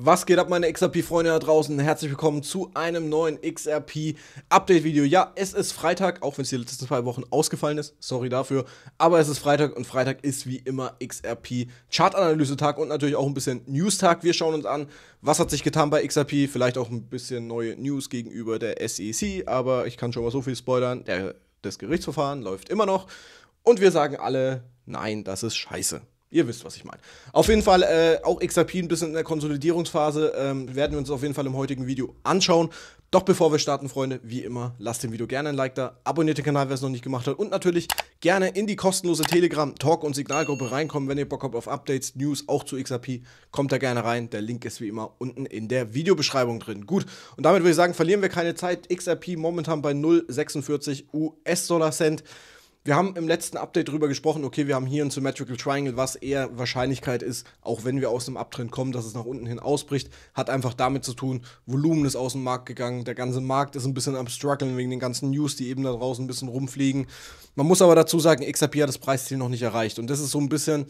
Was geht ab, meine XRP-Freunde da draußen? Herzlich willkommen zu einem neuen XRP-Update-Video. Ja, es ist Freitag, auch wenn es die letzten zwei Wochen ausgefallen ist. Sorry dafür. Aber es ist Freitag und Freitag ist wie immer XRP-Chartanalyse-Tag und natürlich auch ein bisschen News-Tag. Wir schauen uns an, was hat sich getan bei XRP. Vielleicht auch ein bisschen neue News gegenüber der SEC. Aber ich kann schon mal so viel spoilern. Der, das Gerichtsverfahren läuft immer noch. Und wir sagen alle, nein, das ist scheiße. Ihr wisst, was ich meine. Auf jeden Fall äh, auch XRP ein bisschen in der Konsolidierungsphase. Ähm, werden wir uns auf jeden Fall im heutigen Video anschauen. Doch bevor wir starten, Freunde, wie immer, lasst dem Video gerne ein Like da, abonniert den Kanal, wer es noch nicht gemacht hat und natürlich gerne in die kostenlose Telegram, Talk und Signalgruppe reinkommen, wenn ihr Bock habt auf Updates, News, auch zu XRP, kommt da gerne rein. Der Link ist wie immer unten in der Videobeschreibung drin. Gut, und damit würde ich sagen, verlieren wir keine Zeit. XRP momentan bei 0,46 US-Dollar-Cent. Wir haben im letzten Update drüber gesprochen, okay, wir haben hier ein Symmetrical Triangle, was eher Wahrscheinlichkeit ist, auch wenn wir aus einem Abtrend kommen, dass es nach unten hin ausbricht, hat einfach damit zu tun, Volumen ist aus dem Markt gegangen, der ganze Markt ist ein bisschen am struggeln wegen den ganzen News, die eben da draußen ein bisschen rumfliegen. Man muss aber dazu sagen, XRP hat das Preisziel noch nicht erreicht und das ist so ein bisschen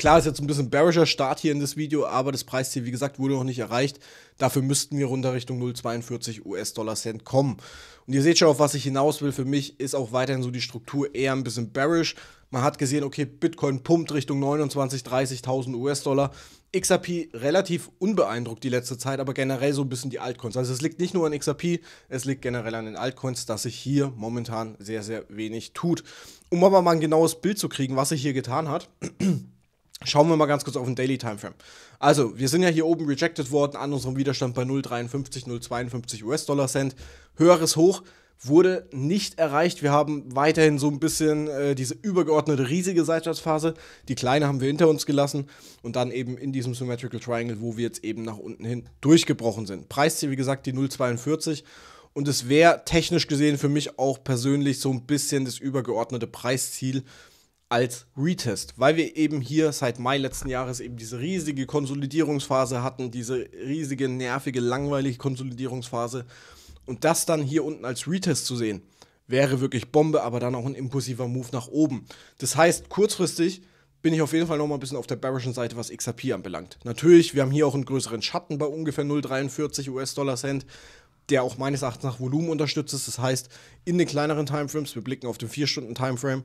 Klar ist jetzt ein bisschen bearischer Start hier in das Video, aber das Preisziel, wie gesagt, wurde noch nicht erreicht. Dafür müssten wir runter Richtung 0,42 US-Dollar-Cent kommen. Und ihr seht schon, auf was ich hinaus will. Für mich ist auch weiterhin so die Struktur eher ein bisschen bearish. Man hat gesehen, okay, Bitcoin pumpt Richtung 29.000, 30.000 US-Dollar. XRP relativ unbeeindruckt die letzte Zeit, aber generell so ein bisschen die Altcoins. Also es liegt nicht nur an XRP, es liegt generell an den Altcoins, dass sich hier momentan sehr, sehr wenig tut. Um aber mal ein genaues Bild zu kriegen, was sich hier getan hat. Schauen wir mal ganz kurz auf den Daily Timeframe. Also, wir sind ja hier oben rejected worden an unserem Widerstand bei 0,53, 0,52 US-Dollar Cent. Höheres Hoch wurde nicht erreicht. Wir haben weiterhin so ein bisschen äh, diese übergeordnete riesige Seitwärtsphase. Die kleine haben wir hinter uns gelassen und dann eben in diesem Symmetrical Triangle, wo wir jetzt eben nach unten hin durchgebrochen sind. Preisziel, wie gesagt, die 0,42. Und es wäre technisch gesehen für mich auch persönlich so ein bisschen das übergeordnete Preisziel, als Retest, weil wir eben hier seit Mai letzten Jahres eben diese riesige Konsolidierungsphase hatten, diese riesige, nervige, langweilige Konsolidierungsphase. Und das dann hier unten als Retest zu sehen, wäre wirklich Bombe, aber dann auch ein impulsiver Move nach oben. Das heißt, kurzfristig bin ich auf jeden Fall nochmal ein bisschen auf der bearischen Seite, was XRP anbelangt. Natürlich, wir haben hier auch einen größeren Schatten bei ungefähr 0,43 US-Dollar-Cent, der auch meines Erachtens nach Volumen unterstützt ist. Das heißt, in den kleineren Timeframes, wir blicken auf den 4-Stunden-Timeframe,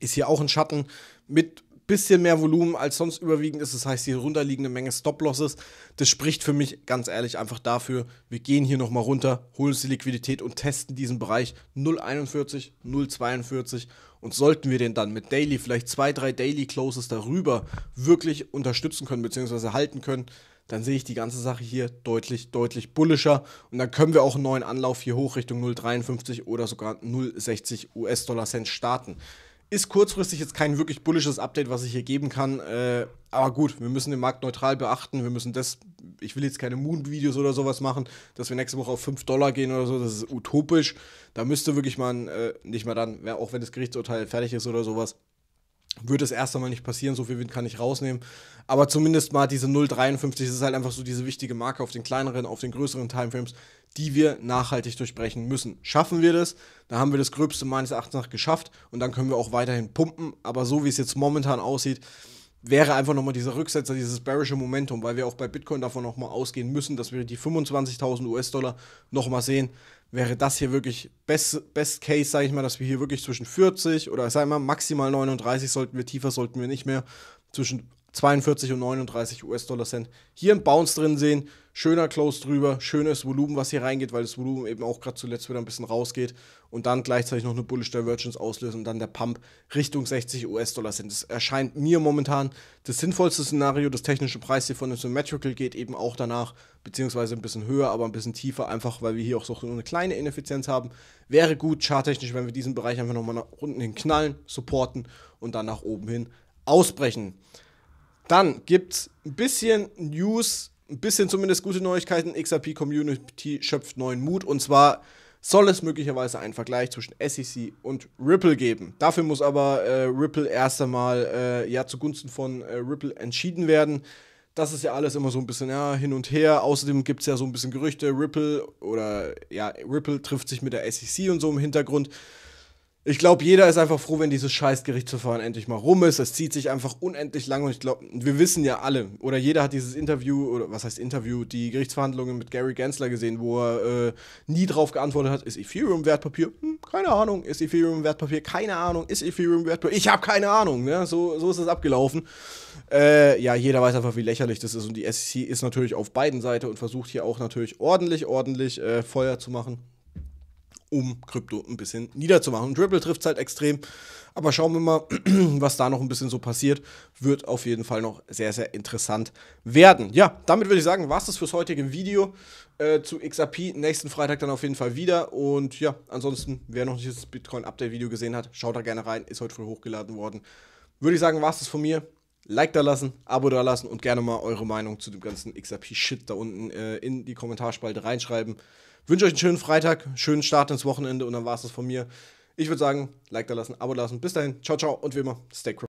ist hier auch ein Schatten mit bisschen mehr Volumen als sonst überwiegend ist. Das heißt, hier runterliegende Menge Stop-Losses. Das spricht für mich ganz ehrlich einfach dafür, wir gehen hier nochmal runter, holen uns die Liquidität und testen diesen Bereich 0,41, 0,42. Und sollten wir den dann mit Daily, vielleicht zwei, drei Daily Closes darüber wirklich unterstützen können, beziehungsweise halten können, dann sehe ich die ganze Sache hier deutlich, deutlich bullischer. Und dann können wir auch einen neuen Anlauf hier hoch Richtung 0,53 oder sogar 0,60 US-Dollar-Cent starten ist kurzfristig jetzt kein wirklich bullisches Update, was ich hier geben kann. Äh, aber gut, wir müssen den Markt neutral beachten. Wir müssen das, ich will jetzt keine Moon-Videos oder sowas machen, dass wir nächste Woche auf 5 Dollar gehen oder so, das ist utopisch. Da müsste wirklich man, äh, nicht mal dann, auch wenn das Gerichtsurteil fertig ist oder sowas, würde es erst einmal nicht passieren, so viel Wind kann ich rausnehmen. Aber zumindest mal diese 0,53 ist halt einfach so diese wichtige Marke auf den kleineren, auf den größeren Timeframes, die wir nachhaltig durchbrechen müssen. Schaffen wir das, dann haben wir das Gröbste meines Erachtens nach geschafft und dann können wir auch weiterhin pumpen. Aber so wie es jetzt momentan aussieht, wäre einfach nochmal dieser Rücksetzer, dieses bearische Momentum, weil wir auch bei Bitcoin davon nochmal ausgehen müssen, dass wir die 25.000 US-Dollar nochmal sehen, wäre das hier wirklich Best, best Case, sage ich mal, dass wir hier wirklich zwischen 40 oder sagen wir mal maximal 39 sollten wir, tiefer sollten wir nicht mehr, zwischen 42 und 39 US-Dollar Cent. Hier ein Bounce drin sehen, schöner Close drüber, schönes Volumen, was hier reingeht, weil das Volumen eben auch gerade zuletzt wieder ein bisschen rausgeht und dann gleichzeitig noch eine Bullish Divergence auslösen und dann der Pump Richtung 60 US-Dollar Cent. Das erscheint mir momentan das sinnvollste Szenario. Das technische Preis hier von dem Symmetrical geht eben auch danach, beziehungsweise ein bisschen höher, aber ein bisschen tiefer, einfach weil wir hier auch so eine kleine Ineffizienz haben. Wäre gut, charttechnisch, wenn wir diesen Bereich einfach nochmal nach unten hin knallen, supporten und dann nach oben hin ausbrechen. Dann gibt es ein bisschen News, ein bisschen zumindest gute Neuigkeiten. XRP Community schöpft neuen Mut und zwar soll es möglicherweise einen Vergleich zwischen SEC und Ripple geben. Dafür muss aber äh, Ripple erst einmal äh, ja zugunsten von äh, Ripple entschieden werden. Das ist ja alles immer so ein bisschen ja, hin und her. Außerdem gibt es ja so ein bisschen Gerüchte, Ripple oder ja, Ripple trifft sich mit der SEC und so im Hintergrund. Ich glaube, jeder ist einfach froh, wenn dieses Scheißgerichtsverfahren endlich mal rum ist. Es zieht sich einfach unendlich lang und ich glaube, wir wissen ja alle, oder jeder hat dieses Interview, oder was heißt Interview, die Gerichtsverhandlungen mit Gary Gensler gesehen, wo er äh, nie drauf geantwortet hat, ist Ethereum Wertpapier? Hm, keine Ahnung. Ist Ethereum Wertpapier? Keine Ahnung. Ist Ethereum Wertpapier? Ich habe keine Ahnung. Ne? So, so ist es abgelaufen. Äh, ja, jeder weiß einfach, wie lächerlich das ist und die SEC ist natürlich auf beiden Seiten und versucht hier auch natürlich ordentlich, ordentlich äh, Feuer zu machen um Krypto ein bisschen niederzumachen. Dribble trifft es halt extrem, aber schauen wir mal, was da noch ein bisschen so passiert. Wird auf jeden Fall noch sehr, sehr interessant werden. Ja, damit würde ich sagen, war es das fürs heutige Video äh, zu XRP. Nächsten Freitag dann auf jeden Fall wieder. Und ja, ansonsten, wer noch nicht das Bitcoin-Update-Video gesehen hat, schaut da gerne rein. Ist heute früh hochgeladen worden. Würde ich sagen, war es das von mir. Like da lassen, Abo da lassen und gerne mal eure Meinung zu dem ganzen XRP-Shit da unten äh, in die Kommentarspalte reinschreiben. Wünsche euch einen schönen Freitag, schönen Start ins Wochenende und dann war es das von mir. Ich würde sagen, Like da lassen, Abo da lassen. Bis dahin, ciao, ciao und wie immer, stay crypto.